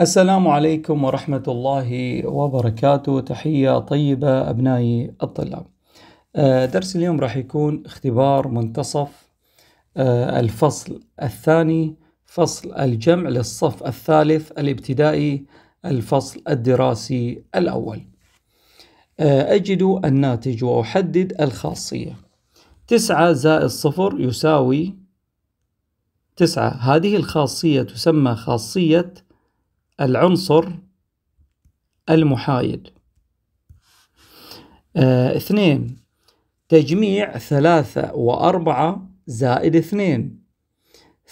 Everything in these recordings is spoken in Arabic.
السلام عليكم ورحمة الله وبركاته تحية طيبة أبنائي الطلاب آه، درس اليوم راح يكون اختبار منتصف آه، الفصل الثاني فصل الجمع للصف الثالث الابتدائي الفصل الدراسي الأول آه، أجد الناتج وأحدد الخاصية تسعة زائد صفر يساوي تسعة هذه الخاصية تسمى خاصية العنصر المحايد آه، اثنين تجميع ثلاثة وأربعة زائد اثنين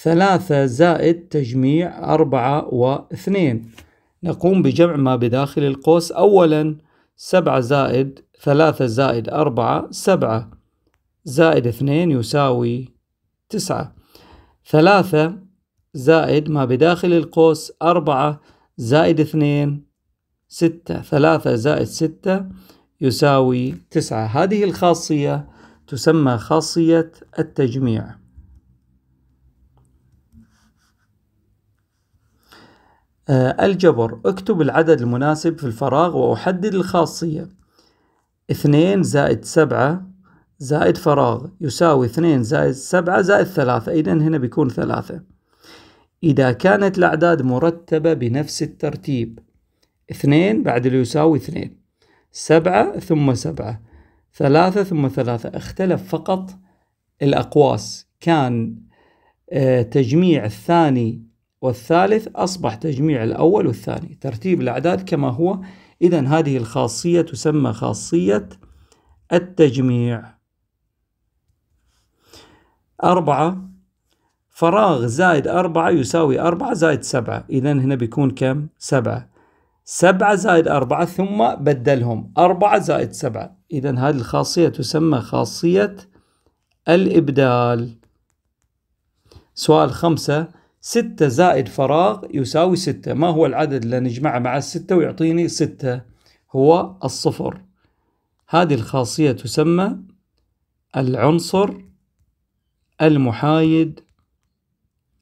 ثلاثة زائد تجميع أربعة واثنين نقوم بجمع ما بداخل القوس أولا سبعة زائد ثلاثة زائد أربعة سبعة زائد اثنين يساوي تسعة ثلاثة زائد ما بداخل القوس أربعة زائد اثنين ستة ثلاثة زائد ستة يساوي تسعة هذه الخاصية تسمى خاصية التجميع آه، الجبر اكتب العدد المناسب في الفراغ وأحدد الخاصية اثنين زائد سبعة زائد فراغ يساوي اثنين زائد سبعة زائد ثلاثة إذا هنا بيكون ثلاثة إذا كانت الأعداد مرتبة بنفس الترتيب اثنين بعد اللي يساوي اثنين سبعة ثم سبعة ثلاثة ثم ثلاثة اختلف فقط الأقواس كان آه، تجميع الثاني والثالث أصبح تجميع الأول والثاني ترتيب الأعداد كما هو إذا هذه الخاصية تسمى خاصية التجميع أربعة فراغ زائد أربعة يساوي أربعة زائد سبعة إذا هنا بيكون كم سبعة سبعة زائد أربعة ثم بدلهم أربعة زائد سبعة إذا هذه الخاصية تسمى خاصية الإبدال سؤال خمسة ستة زائد فراغ يساوي ستة ما هو العدد اللي نجمعه مع الستة ويعطيني ستة هو الصفر هذه الخاصية تسمى العنصر المحايد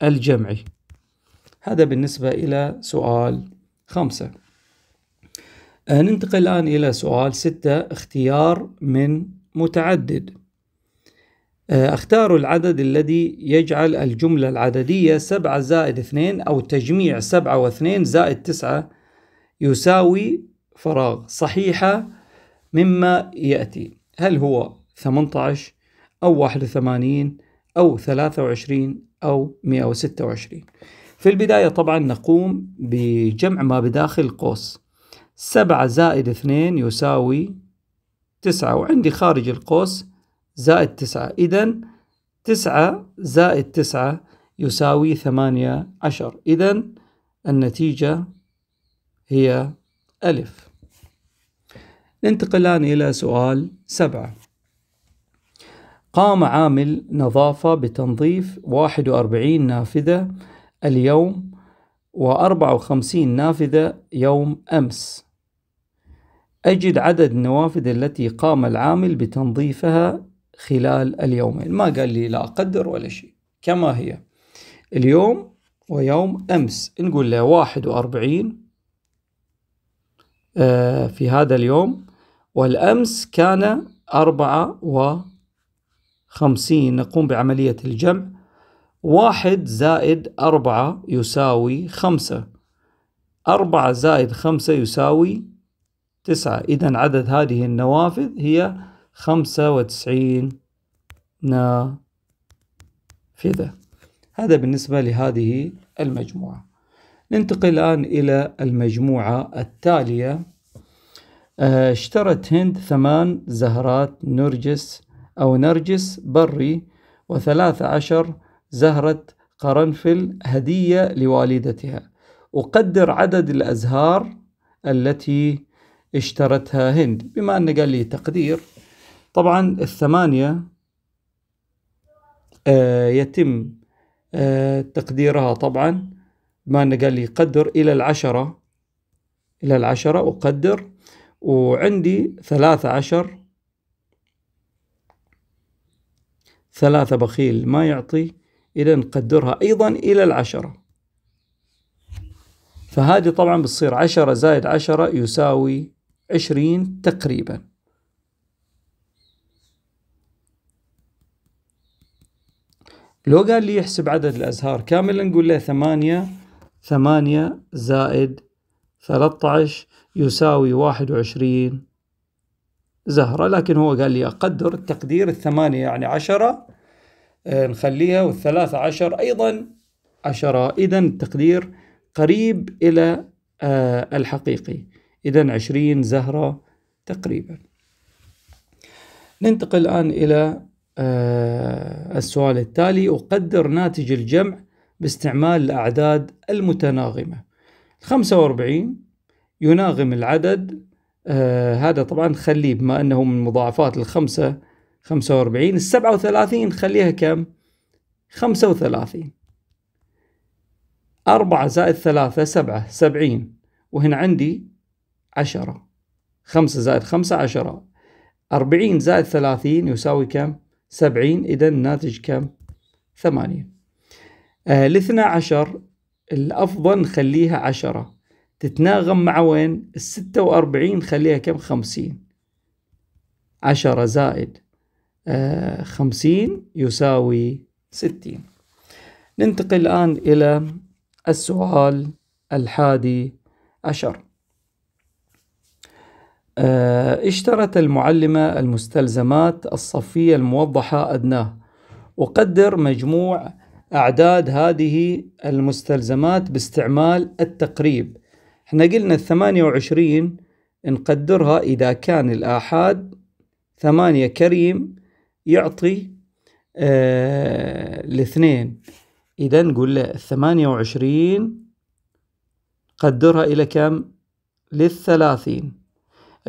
الجمعي هذا بالنسبة إلى سؤال خمسة آه، ننتقل الآن إلى سؤال ستة اختيار من متعدد آه، اختاروا العدد الذي يجعل الجملة العددية سبعة زائد اثنين أو تجميع سبعة واثنين زائد تسعة يساوي فراغ صحيحة مما يأتي هل هو 18 أو 81 أو 23 أو 126 في البداية طبعا نقوم بجمع ما بداخل القوس 7 زائد 2 يساوي 9 وعندي خارج القوس زائد 9 إذا 9 زائد 9 يساوي 18 إذا النتيجة هي ألف ننتقل الآن إلى سؤال سبعة قام عامل نظافة بتنظيف 41 نافذة اليوم و54 نافذة يوم أمس أجد عدد النوافذ التي قام العامل بتنظيفها خلال اليومين ما قال لي لا أقدر ولا شيء كما هي اليوم ويوم أمس نقول له 41 آه، في هذا اليوم والأمس كان أربعة و خمسين نقوم بعملية الجمع واحد زائد أربعة يساوي خمسة أربعة زائد خمسة يساوي تسعة إذا عدد هذه النوافذ هي خمسة وتسعين نافذة هذا بالنسبة لهذه المجموعة ننتقل الآن إلى المجموعة التالية آه، اشترت هند ثمان زهرات نرجس أو نرجس بري وثلاثة عشر زهرة قرنفل هدية لوالدتها أقدر عدد الأزهار التي اشترتها هند بما أن قال لي تقدير طبعا الثمانية آه يتم آه تقديرها طبعا بما أن قال لي قدر إلى العشرة إلى العشرة أقدر وعندي ثلاثة عشر ثلاثة بخيل ما يعطي إذا نقدرها أيضا إلى العشرة فهذه طبعا بتصير عشرة زائد عشرة يساوي عشرين تقريبا لو قال لي يحسب عدد الأزهار كاملا نقول له ثمانية ثمانية زائد ثلاثة عشر يساوي واحد وعشرين زهرة لكن هو قال لي أقدر التقدير الثمانية يعني عشرة آه، نخليها والثلاثة عشر أيضا عشرة إذا التقدير قريب إلى آه، الحقيقي إذا عشرين زهرة تقريبا ننتقل الآن إلى آه، السؤال التالي أقدر ناتج الجمع باستعمال الأعداد المتناغمة 45 يناغم العدد آه هذا طبعا خليه بما انه من مضاعفات الخمسة خمسة واربعين السبعة وثلاثين خليها كم خمسة وثلاثين أربعة زائد ثلاثة سبعة سبعين وهنا عندي عشرة خمسة زائد خمسة عشرة أربعين زائد ثلاثين يساوي كم سبعين إذا الناتج كم ثمانية آه الاثنى عشر الأفضل نخليها عشرة تتناغم مع وين الستة وأربعين خليها كم خمسين عشرة زائد آه، خمسين يساوي ستين ننتقل الآن إلى السؤال الحادي عشر آه، اشترت المعلمة المستلزمات الصفية الموضحة أدناه وقدر مجموع أعداد هذه المستلزمات باستعمال التقريب احنا قلنا الثمانية وعشرين نقدرها إذا كان الآحاد ثمانية كريم يعطي آه الاثنين إذا نقول له الثمانية وعشرين قدرها إلى كم؟ للثلاثين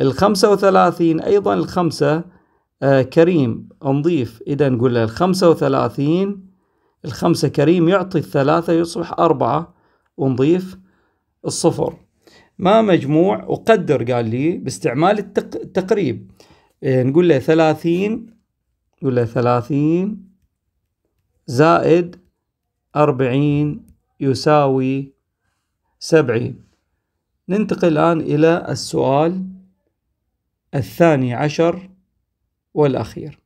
الخمسة وثلاثين أيضا الخمسة آه كريم نضيف إذا نقول له الخمسة وثلاثين الخمسة كريم يعطي الثلاثة يصبح أربعة ونضيف الصفر ما مجموع وقدر قال لي باستعمال التق... التقريب إيه نقول له ثلاثين نقول له ثلاثين زائد أربعين يساوي سبعين ننتقل الآن إلى السؤال الثاني عشر والأخير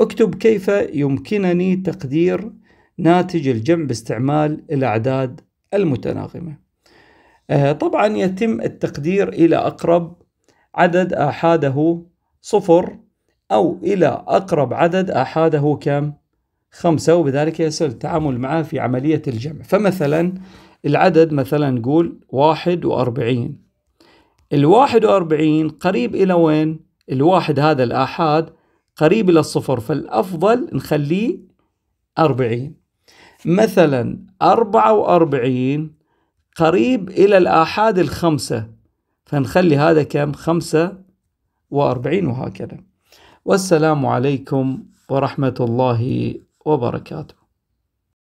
اكتب كيف يمكنني تقدير ناتج الجمع باستعمال الأعداد المتناغمة آه، طبعا يتم التقدير إلى أقرب عدد آحاده صفر أو إلى أقرب عدد آحاده كم؟ خمسة وبذلك يسهل التعامل معه في عملية الجمع فمثلا العدد مثلا نقول واحد وأربعين الواحد وأربعين قريب إلى وين؟ الواحد هذا الآحاد قريب إلى الصفر فالأفضل نخليه أربعين مثلا أربعة وأربعين قريب إلى الآحاد الخمسة فنخلي هذا كم خمسة وأربعين وهكذا والسلام عليكم ورحمة الله وبركاته